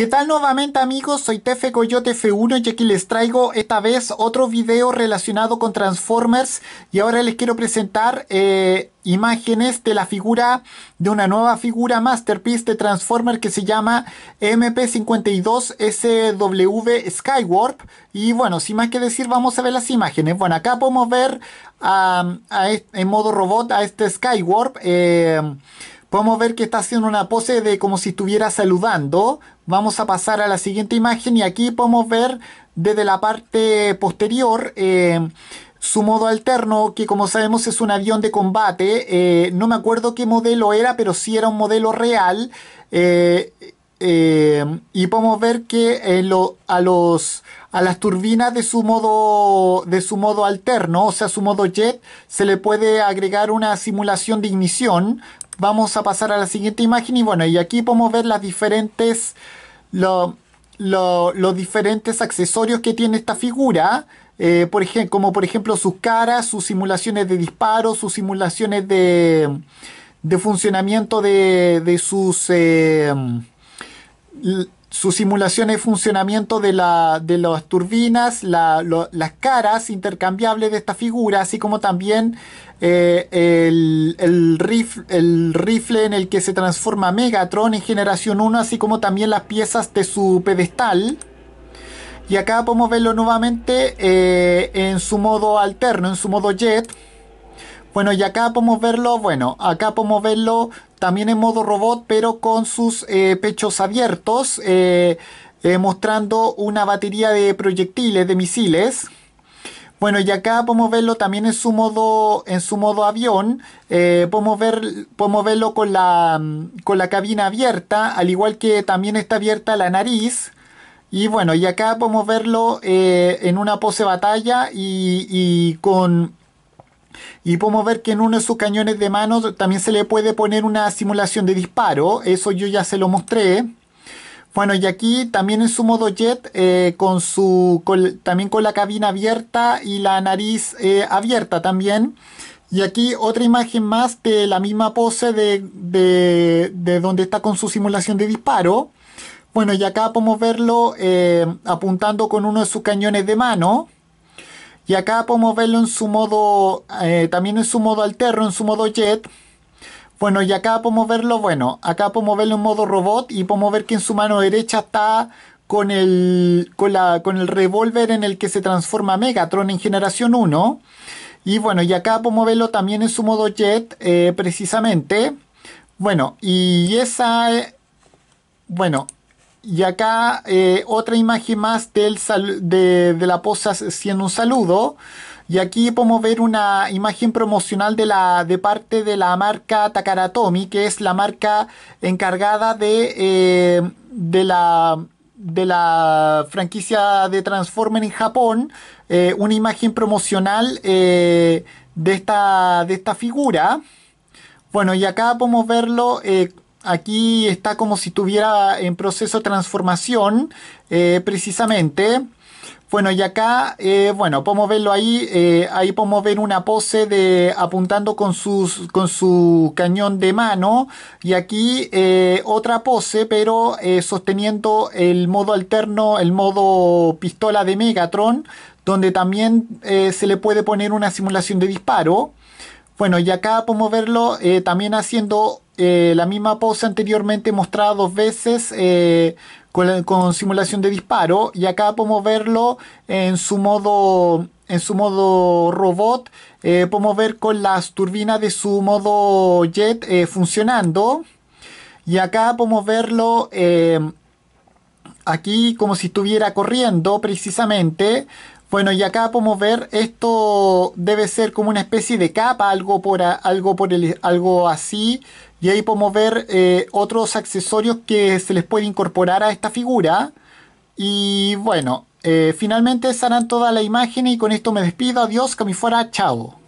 ¿Qué tal nuevamente amigos? Soy Tefe Coyote F1 y aquí les traigo esta vez otro video relacionado con Transformers y ahora les quiero presentar eh, imágenes de la figura, de una nueva figura Masterpiece de Transformer que se llama MP52SW Skywarp y bueno, sin más que decir vamos a ver las imágenes. Bueno, acá podemos ver e, en modo robot a este Skywarp eh, Podemos ver que está haciendo una pose de como si estuviera saludando. Vamos a pasar a la siguiente imagen y aquí podemos ver desde la parte posterior eh, su modo alterno, que como sabemos es un avión de combate. Eh, no me acuerdo qué modelo era, pero sí era un modelo real. Eh, y podemos ver que a los a las turbinas de su modo de su modo alterno, o sea, su modo jet, se le puede agregar una simulación de ignición Vamos a pasar a la siguiente imagen y bueno, y aquí podemos ver las diferentes, los diferentes accesorios que tiene esta figura. Eh, por ejemplo, como por ejemplo sus caras, sus simulaciones de disparos, sus simulaciones de, de funcionamiento de, sus... Eh, su simulación de funcionamiento de, las turbinas, las caras intercambiables de esta figura, así como también eh, el, rifle en el que se transforma Megatron en generación 1, así como también las piezas de su pedestal. Y acá podemos verlo nuevamente eh, en su modo alterno, en su modo jet. Bueno, y acá podemos verlo, bueno, acá podemos verlo también en modo robot, pero con sus eh, pechos abiertos, eh, eh, mostrando una batería de proyectiles, de misiles. Bueno, y acá podemos verlo también en su modo, en su modo avión. podemos, ver, podemos verlo con la, con la cabina abierta, al igual que también está abierta la nariz. Y bueno, y acá podemos verlo en una pose batalla y con y podemos ver que en uno de sus cañones de mano también se le puede poner una simulación de disparo. Eso yo ya se lo mostré. Bueno, y aquí también en su modo jet, eh, con su, también con la cabina abierta y la nariz eh, abierta también. Y aquí otra imagen más de la misma pose de, donde está con su simulación de disparo. Bueno, y acá podemos verlo eh, apuntando con uno de sus cañones de mano. Y acá podemos verlo en su modo, eh, también en su modo alterno, en su modo jet. Bueno, y acá podemos verlo, bueno, acá podemos verlo en modo robot y podemos ver que en su mano derecha está con el, con el revólver en el que se transforma Megatron en generación 1. Y bueno, y acá podemos verlo también en su modo jet, eh, precisamente. Bueno, y esa... Eh, bueno, y acá eh, otra imagen más del de, de, la posa haciendo un saludo. Y aquí podemos ver una imagen promocional de, la, de parte de la marca Takaratomi, que es la marca encargada de, eh, de, la, de la franquicia de Transformers en Japón. Eh, una imagen promocional de, esta, de esta figura. Bueno, y acá podemos verlo aquí está como si estuviera en proceso de transformación, eh, precisamente. Bueno, y acá, eh, bueno, podemos verlo ahí, eh, ahí podemos ver una pose de apuntando con, sus, con su cañón de mano y aquí otra pose, pero sosteniendo el modo alterno, el modo pistola de Megatron, donde también se le puede poner una simulación de disparo. Bueno, y acá podemos verlo también haciendo eh, la misma pose anteriormente mostrada dos veces eh, con, simulación de disparo y acá podemos verlo en su modo en su modo robot eh, podemos ver con las turbinas de su modo jet funcionando y acá podemos verlo aquí como si estuviera corriendo precisamente bueno, y acá podemos ver, esto debe ser como una especie de capa, algo por, algo por algo así. Y ahí podemos ver eh, otros accesorios que se les puede incorporar a esta figura. Y bueno, eh, finalmente estarán toda la imagen y con esto me despido. Adiós, que me fuera, chao.